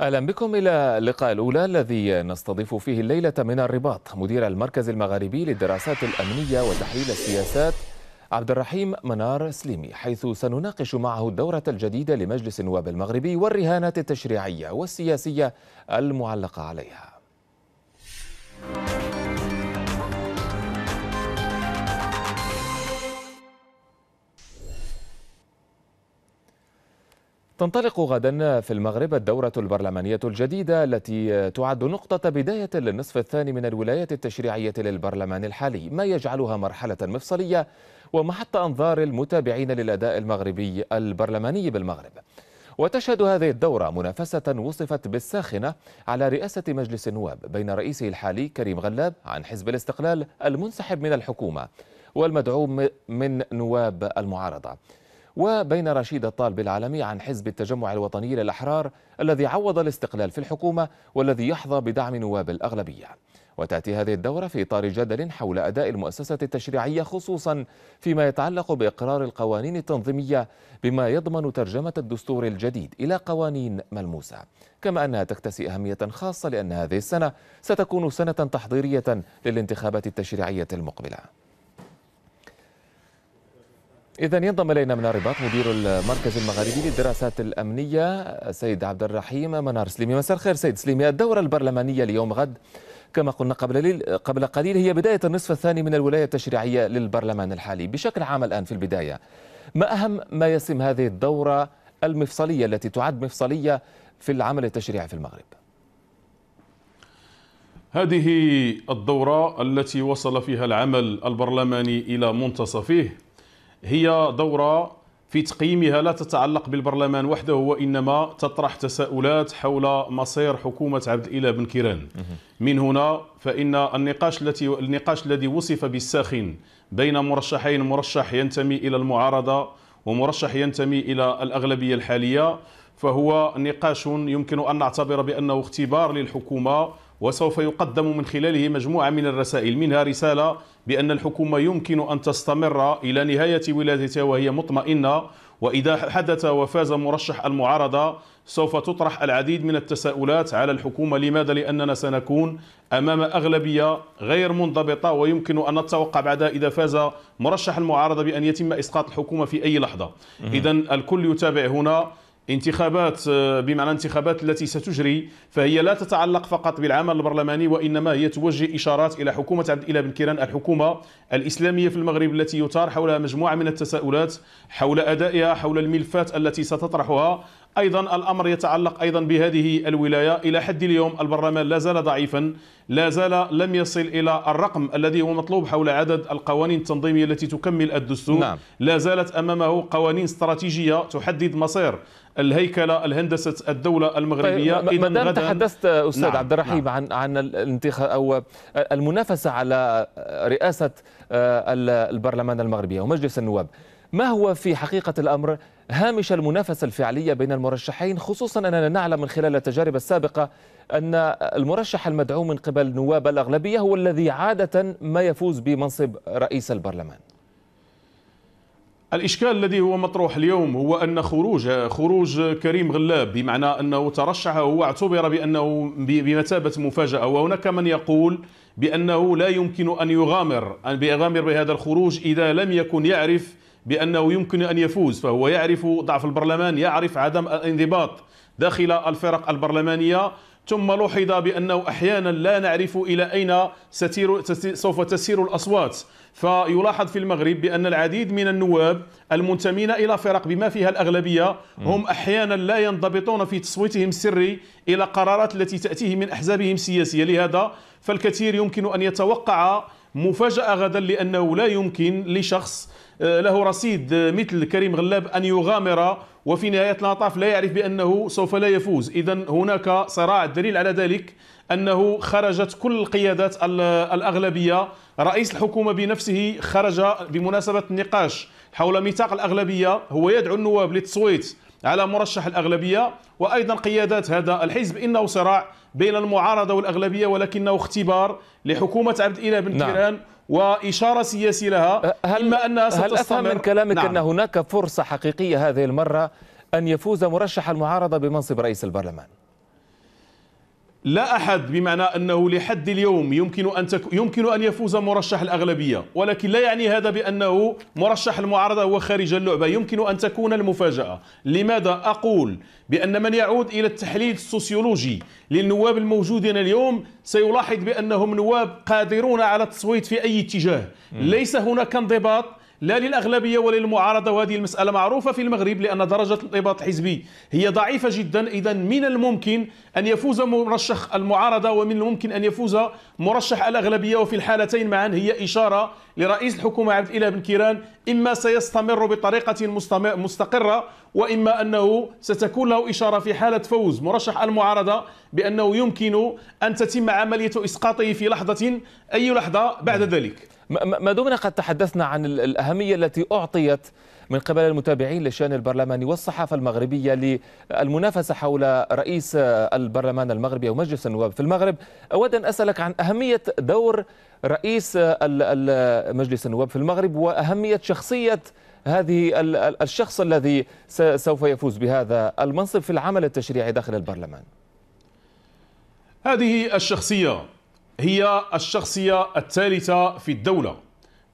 أهلا بكم إلى اللقاء الأولى الذي نستضيف فيه الليلة من الرباط مدير المركز المغاربي للدراسات الأمنية وتحليل السياسات عبد الرحيم منار سليمي حيث سنناقش معه الدورة الجديدة لمجلس النواب المغربي والرهانات التشريعية والسياسية المعلقة عليها تنطلق غدا في المغرب الدورة البرلمانية الجديدة التي تعد نقطة بداية للنصف الثاني من الولايات التشريعية للبرلمان الحالي ما يجعلها مرحلة مفصلية ومحط أنظار المتابعين للأداء المغربي البرلماني بالمغرب وتشهد هذه الدورة منافسة وصفت بالساخنة على رئاسة مجلس النواب بين رئيسه الحالي كريم غلاب عن حزب الاستقلال المنسحب من الحكومة والمدعوم من نواب المعارضة وبين رشيد الطالب العالمي عن حزب التجمع الوطني للأحرار الذي عوض الاستقلال في الحكومة والذي يحظى بدعم نواب الأغلبية وتأتي هذه الدورة في إطار جدل حول أداء المؤسسة التشريعية خصوصا فيما يتعلق بإقرار القوانين التنظيمية بما يضمن ترجمة الدستور الجديد إلى قوانين ملموسة كما أنها تكتسي أهمية خاصة لأن هذه السنة ستكون سنة تحضيرية للانتخابات التشريعية المقبلة إذا ينضم إلينا من الرباط مدير المركز المغاربي للدراسات الأمنية السيد عبد الرحيم منار سليمي مساء الخير سيد سليمي الدورة البرلمانية اليوم غد كما قلنا قبل قبل قليل هي بداية النصف الثاني من الولاية التشريعية للبرلمان الحالي بشكل عام الآن في البداية ما أهم ما يسم هذه الدورة المفصلية التي تعد مفصلية في العمل التشريعي في المغرب هذه الدورة التي وصل فيها العمل البرلماني إلى منتصفه هي دورة في تقييمها لا تتعلق بالبرلمان وحده وإنما تطرح تساؤلات حول مصير حكومة عبد الإله بن كيران من هنا فإن النقاش, التي النقاش الذي وصف بالساخن بين مرشحين مرشح ينتمي إلى المعارضة ومرشح ينتمي إلى الأغلبية الحالية فهو نقاش يمكن أن نعتبر بأنه اختبار للحكومة وسوف يقدم من خلاله مجموعة من الرسائل منها رسالة بأن الحكومة يمكن أن تستمر إلى نهاية ولادتها وهي مطمئنة وإذا حدث وفاز مرشح المعارضة سوف تطرح العديد من التساؤلات على الحكومة لماذا لأننا سنكون أمام أغلبية غير منضبطة ويمكن أن نتوقع بعدها إذا فاز مرشح المعارضة بأن يتم إسقاط الحكومة في أي لحظة إذا الكل يتابع هنا انتخابات آه، بمعنى الانتخابات التي ستجري فهي لا تتعلق فقط بالعمل البرلماني وانما هي توجه اشارات الى حكومه عبد الاله بن كيران الحكومه الاسلاميه في المغرب التي يثار حولها مجموعه من التساؤلات حول ادائها حول الملفات التي ستطرحها ايضا الامر يتعلق ايضا بهذه الولايه الى حد اليوم البرلمان لا زال ضعيفا لا زال لم يصل الى الرقم الذي هو مطلوب حول عدد القوانين التنظيميه التي تكمل الدستور نعم. لا زالت امامه قوانين استراتيجيه تحدد مصير الهيكله الهندسه الدوله المغربيه طيب ما دام تحدثت استاذ نعم عبد الرحيم نعم عن عن الانتخاب او المنافسه على رئاسه آه، البرلمان المغربي ومجلس النواب ما هو في حقيقه الامر هامش المنافسه الفعليه بين المرشحين خصوصا اننا نعلم من خلال التجارب السابقه ان المرشح المدعوم من قبل نواب الاغلبيه هو الذي عاده ما يفوز بمنصب رئيس البرلمان الإشكال الذي هو مطروح اليوم هو أن خروج خروج كريم غلاب بمعنى أنه ترشح هو اعتبر بأنه بمثابة مفاجأة وهناك من يقول بأنه لا يمكن أن يغامر أن يغامر بهذا الخروج إذا لم يكن يعرف بأنه يمكن أن يفوز فهو يعرف ضعف البرلمان يعرف عدم الانضباط داخل الفرق البرلمانية ثم لوحظ بأنه أحيانا لا نعرف إلى أين ستير سوف تسير الأصوات فيلاحظ في المغرب بأن العديد من النواب المنتمين إلى فرق بما فيها الأغلبية هم أحيانا لا ينضبطون في تصويتهم السري إلى قرارات التي تأتيه من أحزابهم السياسية لهذا فالكثير يمكن أن يتوقع مفاجأة غدا لأنه لا يمكن لشخص آه، له رصيد آه، مثل كريم غلاب أن يغامر وفي نهاية المطاف لا يعرف بأنه سوف لا يفوز إذا هناك صراع الدليل على ذلك أنه خرجت كل القيادات الأغلبية رئيس الحكومة بنفسه خرج بمناسبة النقاش حول ميثاق الأغلبية هو يدعو النواب للتصويت على مرشح الأغلبية وأيضا قيادات هذا الحزب إنه صراع بين المعارضة والأغلبية ولكنه اختبار لحكومة عبد الإله بن نعم. كيران وإشارة سياسية لها أه، هل إما أنها هل أفهم من كلامك نعم. أن هناك فرصة حقيقية هذه المرة أن يفوز مرشح المعارضة بمنصب رئيس البرلمان لا أحد بمعنى أنه لحد اليوم يمكن أن تك... يمكن أن يفوز مرشح الأغلبية ولكن لا يعني هذا بأنه مرشح المعارضة هو خارج اللعبة يمكن أن تكون المفاجأة لماذا أقول بأن من يعود إلى التحليل السوسيولوجي للنواب الموجودين اليوم سيلاحظ بأنهم نواب قادرون على التصويت في أي اتجاه ليس هناك انضباط لا للأغلبية وللمعارضة وهذه المسألة معروفة في المغرب لأن درجة الانضباط الحزبي هي ضعيفة جدا إذا من الممكن أن يفوز مرشح المعارضة ومن الممكن أن يفوز مرشح الأغلبية وفي الحالتين معا هي إشارة لرئيس الحكومة عبد الإله بن كيران إما سيستمر بطريقة مستقرة وإما أنه ستكون له إشارة في حالة فوز مرشح المعارضة بأنه يمكن أن تتم عملية إسقاطه في لحظة أي لحظة بعد ذلك ما دمنا قد تحدثنا عن الأهمية التي أعطيت من قبل المتابعين للشأن البرلماني والصحافة المغربية للمنافسة حول رئيس البرلمان المغربي أو مجلس النواب في المغرب أود أن أسألك عن أهمية دور رئيس مجلس النواب في المغرب وأهمية شخصية هذه الشخص الذي سوف يفوز بهذا المنصب في العمل التشريعي داخل البرلمان هذه الشخصية هي الشخصية الثالثة في الدولة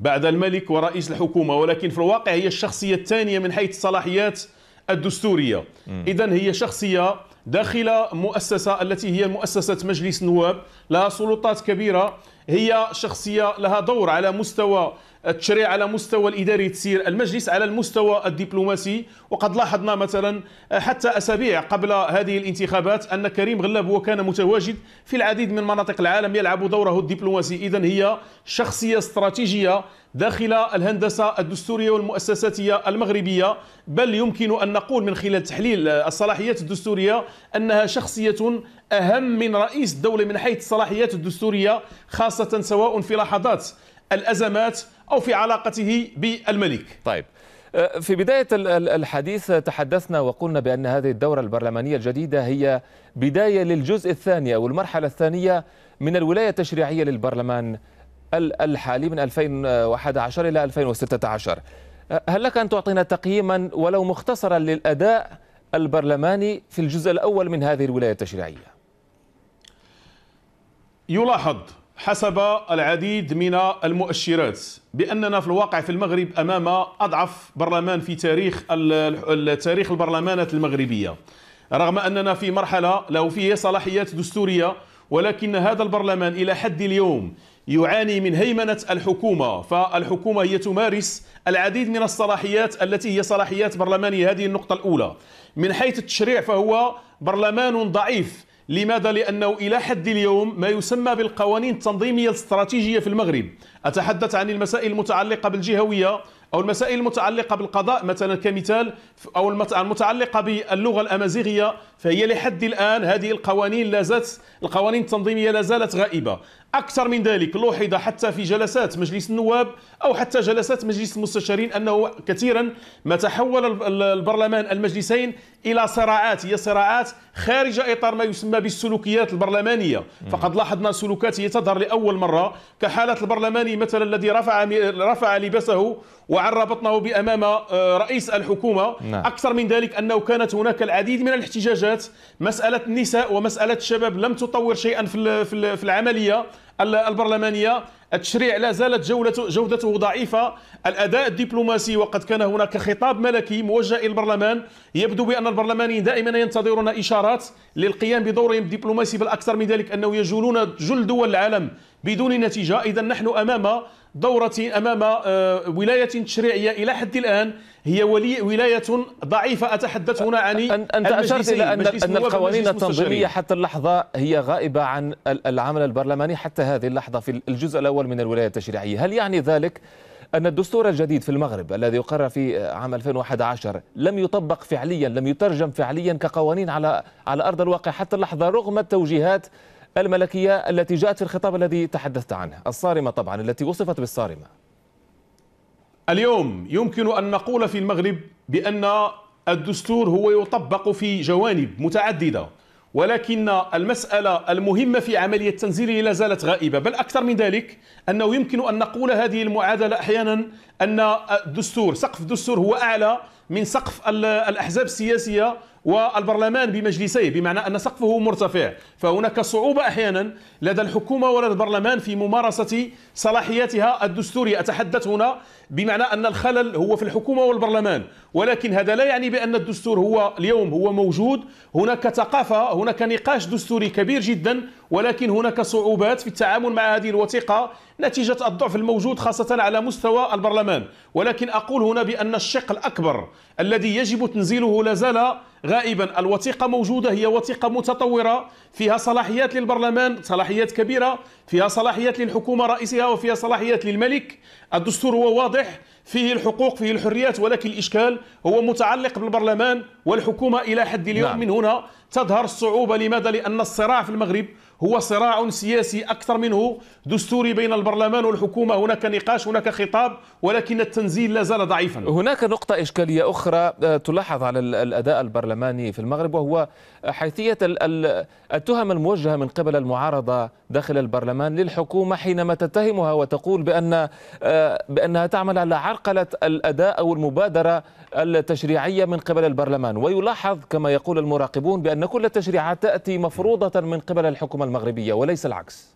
بعد الملك ورئيس الحكومة ولكن في الواقع هي الشخصية الثانية من حيث الصلاحيات الدستورية إذا هي شخصية داخل مؤسسة التي هي مؤسسة مجلس النواب لها سلطات كبيرة هي شخصية لها دور على مستوى التشريع على مستوى الإداري تسير المجلس على المستوى الدبلوماسي وقد لاحظنا مثلا آه، حتى أسابيع قبل هذه الانتخابات أن كريم غلاب وكان متواجد في العديد من مناطق العالم يلعب دوره الدبلوماسي إذا هي شخصية استراتيجية داخل الهندسة الدستورية والمؤسساتية المغربية بل يمكن أن نقول من خلال تحليل الصلاحيات الدستورية أنها شخصية أهم من رئيس الدولة من حيث الصلاحيات الدستورية خاصة سواء في لحظات الأزمات أو في علاقته بالملك طيب أه، في بداية الحديث تحدثنا وقلنا بأن هذه الدورة البرلمانية الجديدة هي بداية للجزء الثاني أو المرحلة الثانية من الولاية التشريعية للبرلمان الحالي من 2011 إلى 2016 أه، هل لك أن تعطينا تقييما ولو مختصرا للأداء البرلماني في الجزء الأول من هذه الولاية التشريعية يلاحظ حسب العديد من المؤشرات باننا في الواقع في المغرب امام اضعف برلمان في تاريخ تاريخ البرلمانات المغربيه رغم اننا في مرحله له فيه صلاحيات دستوريه ولكن هذا البرلمان الى حد اليوم يعاني من هيمنه الحكومه فالحكومه هي تمارس العديد من الصلاحيات التي هي صلاحيات برلمانيه هذه النقطه الاولى من حيث التشريع فهو برلمان ضعيف لماذا؟ لأنه إلى حد اليوم ما يسمى بالقوانين التنظيمية الاستراتيجية في المغرب أتحدث عن المسائل المتعلقة بالجهوية أو المسائل المتعلقة بالقضاء مثلا كمثال أو المتعلقة باللغة الأمازيغية فهي لحد الآن هذه القوانين لازالت القوانين التنظيمية لازالت غائبة أكثر من ذلك لوحظ حتى في جلسات مجلس النواب أو حتى جلسات مجلس المستشارين أنه كثيرا ما تحول البرلمان المجلسين إلى صراعات هي صراعات خارج إطار ما يسمى بالسلوكيات البرلمانية فقد لاحظنا سلوكات تظهر لأول مرة كحالة البرلماني مثلا الذي رفع رفع لباسه وعرى بطنه بأمام آه، رئيس الحكومة نعم. أكثر من ذلك أنه كانت هناك العديد من الاحتجاجات مسألة النساء ومسألة الشباب لم تطور شيئا في العملية البرلمانيه التشريع لا زالت جولته جودته ضعيفه الاداء الدبلوماسي وقد كان هناك خطاب ملكي موجه الى البرلمان يبدو بان البرلمانيين دائما ينتظرون اشارات للقيام بدورهم الدبلوماسي بل اكثر من ذلك انه يجولون جل دول العالم بدون نتيجه اذا نحن امام دورة أمام آه، ولاية تشريعية إلى حد الآن هي ولي ولاية ضعيفة أتحدث هنا عن أنت أشرت إلى أن, أن القوانين التنظيمية حتى اللحظة هي غائبة عن العمل البرلماني حتى هذه اللحظة في الجزء الأول من الولاية التشريعية هل يعني ذلك أن الدستور الجديد في المغرب الذي يقرر في آه، عام 2011 لم يطبق فعليا لم يترجم فعليا كقوانين على على أرض الواقع حتى اللحظة رغم التوجيهات الملكية التي جاءت في الخطاب الذي تحدثت عنه الصارمة طبعا التي وصفت بالصارمة اليوم يمكن أن نقول في المغرب بأن الدستور هو يطبق في جوانب متعددة ولكن المسألة المهمة في عملية تنزيله لا زالت غائبة بل أكثر من ذلك أنه يمكن أن نقول هذه المعادلة أحيانا أن الدستور سقف الدستور هو أعلى من سقف الأحزاب السياسية والبرلمان بمجلسيه بمعنى أن سقفه مرتفع فهناك صعوبة أحيانا لدى الحكومة ولدى البرلمان في ممارسة صلاحياتها الدستورية أتحدث هنا بمعنى أن الخلل هو في الحكومة والبرلمان ولكن هذا لا يعني بأن الدستور هو اليوم هو موجود هناك ثقافة هناك نقاش دستوري كبير جدا ولكن هناك صعوبات في التعامل مع هذه الوثيقة نتيجة الضعف الموجود خاصة على مستوى البرلمان ولكن أقول هنا بأن الشق الأكبر الذي يجب تنزيله لا زال غائبا الوثيقة موجودة هي وثيقة متطورة فيها صلاحيات للبرلمان صلاحيات كبيرة فيها صلاحيات للحكومة رئيسها وفيها صلاحيات للملك الدستور هو واضح فيه الحقوق فيه الحريات ولكن الإشكال هو متعلق بالبرلمان والحكومة إلى حد اليوم نعم. من هنا تظهر الصعوبة لماذا؟ لأن الصراع في المغرب هو صراع سياسي أكثر منه دستوري بين البرلمان والحكومة هناك نقاش هناك خطاب ولكن التنزيل لا زال ضعيفا هناك نقطة إشكالية أخرى آه، تلاحظ على الأداء البرلماني في المغرب وهو حيثية التهم الموجهة من قبل المعارضة داخل البرلمان للحكومة حينما تتهمها وتقول بأن آه، بأنها تعمل على عرض عرقلة الأداء أو المبادرة التشريعية من قبل البرلمان ويلاحظ كما يقول المراقبون بأن كل التشريعات تأتي مفروضة من قبل الحكومة المغربية وليس العكس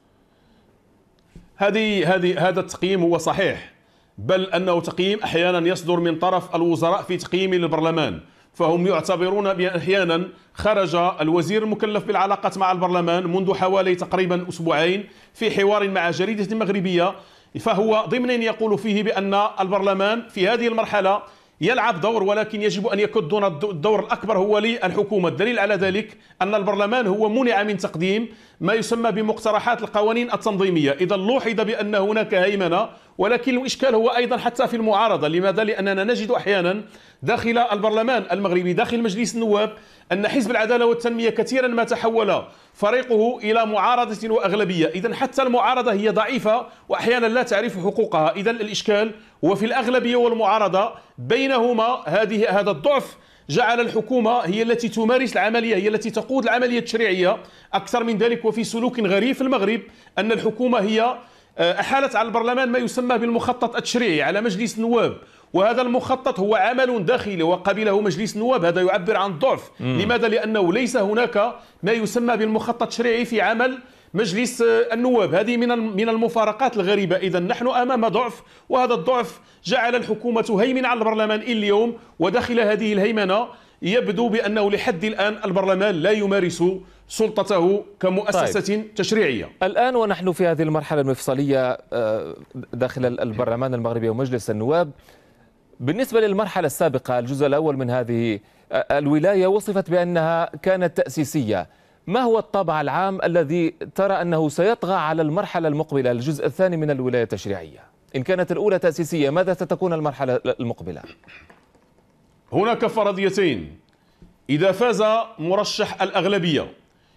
هذه هذه هذا التقييم هو صحيح بل أنه تقييم أحيانا يصدر من طرف الوزراء في تقييم للبرلمان فهم يعتبرون بأن أحيانا خرج الوزير المكلف بالعلاقات مع البرلمان منذ حوالي تقريبا أسبوعين في حوار مع جريدة مغربية فهو ضمن يقول فيه بأن البرلمان في هذه المرحلة يلعب دور ولكن يجب أن يكون دون الدور الأكبر هو للحكومة الدليل على ذلك أن البرلمان هو منع من تقديم ما يسمى بمقترحات القوانين التنظيمية إذا لوحظ بأن هناك هيمنة ولكن الإشكال هو أيضا حتى في المعارضة لماذا؟ لأننا نجد أحيانا داخل البرلمان المغربي داخل مجلس النواب أن حزب العدالة والتنمية كثيرا ما تحول فريقه إلى معارضة وأغلبية إذا حتى المعارضة هي ضعيفة وأحيانا لا تعرف حقوقها إذا الإشكال هو في الأغلبية والمعارضة بينهما هذه هذا الضعف جعل الحكومة هي التي تمارس العملية هي التي تقود العملية التشريعية أكثر من ذلك وفي سلوك غريب في المغرب أن الحكومة هي آه، احالت على البرلمان ما يسمى بالمخطط التشريعي على مجلس النواب وهذا المخطط هو عمل داخلي وقبله مجلس النواب هذا يعبر عن ضعف لماذا لانه ليس هناك ما يسمى بالمخطط التشريعي في عمل مجلس آه، النواب هذه من من المفارقات الغريبه اذا نحن امام ضعف وهذا الضعف جعل الحكومه تهيمن على البرلمان اليوم وداخل هذه الهيمنه يبدو بانه لحد الان البرلمان لا يمارس سلطته كمؤسسة طيب. تشريعية الآن ونحن في هذه المرحلة المفصلية آه، داخل البرلمان نعم. المغربي ومجلس النواب بالنسبة للمرحلة السابقة الجزء الأول من هذه آه، الولاية وصفت بأنها كانت تأسيسية ما هو الطابع العام الذي ترى أنه سيطغى على المرحلة المقبلة الجزء الثاني من الولاية التشريعية إن كانت الأولى تأسيسية ماذا ستكون المرحلة المقبلة؟ هناك فرضيتين إذا فاز مرشح الأغلبية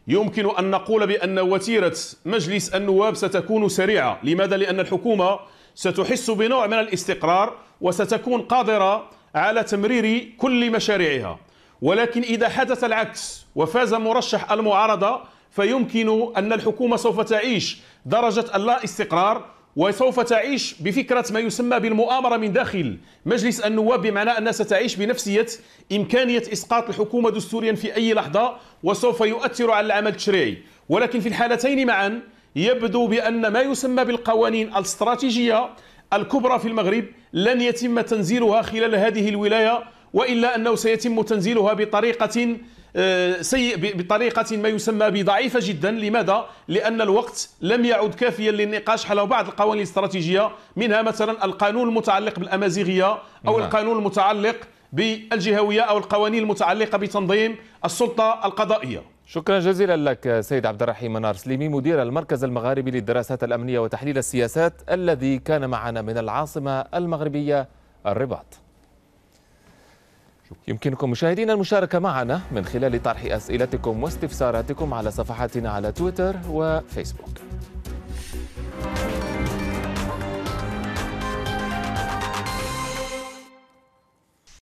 يمكن أن نقول بأن وتيرة مجلس النواب ستكون سريعة لماذا؟ لأن الحكومة ستحس بنوع من الاستقرار وستكون قادرة على تمرير كل مشاريعها ولكن إذا حدث العكس وفاز مرشح المعارضة فيمكن أن الحكومة سوف تعيش درجة اللا استقرار وسوف تعيش بفكرة ما يسمى بالمؤامرة من داخل مجلس النواب بمعنى أنها ستعيش بنفسية إمكانية إسقاط الحكومة دستوريا في أي لحظة وسوف يؤثر على العمل التشريعي ولكن في الحالتين معا يبدو بأن ما يسمى بالقوانين الاستراتيجية الكبرى في المغرب لن يتم تنزيلها خلال هذه الولاية وإلا أنه سيتم تنزيلها بطريقة آه، سيء بطريقة ما يسمى بضعيفة جدا لماذا؟ لأن الوقت لم يعد كافيا للنقاش حول بعض القوانين الاستراتيجية منها مثلا القانون المتعلق بالأمازيغية أو نعم. القانون المتعلق بالجهوية أو القوانين المتعلقة بتنظيم السلطة القضائية شكرا جزيلا لك سيد عبد الرحيم منار سليمي مدير المركز المغاربي للدراسات الأمنية وتحليل السياسات الذي كان معنا من العاصمة المغربية الرباط يمكنكم مشاهدينا المشاركة معنا من خلال طرح أسئلتكم واستفساراتكم على صفحاتنا على تويتر وفيسبوك